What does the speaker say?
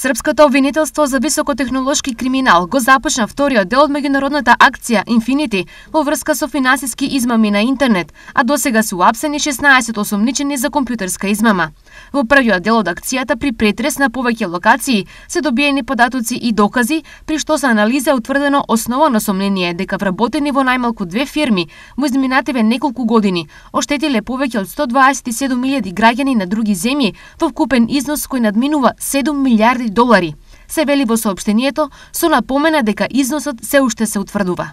Српското обвинителство за високотехнолошки криминал го започна вториот дел од меѓународната акција Infinity во врска со финансиски измами на интернет, а досега се уапсени 16 осомничени за компјутерска измама. Во првиот дел од акцијата при претрес на повеќе локации се добиени податоци и докази, при што се анализа утврдено основано сомнение дека вработени во најмалку две фирми во изминативе неколку години оштетиле повеќе од 127.000 граѓани на други земји во вкупен износ кој надминува 7 милиарди долари, се вели во соопштението со напомена дека износот се уште се утврдува.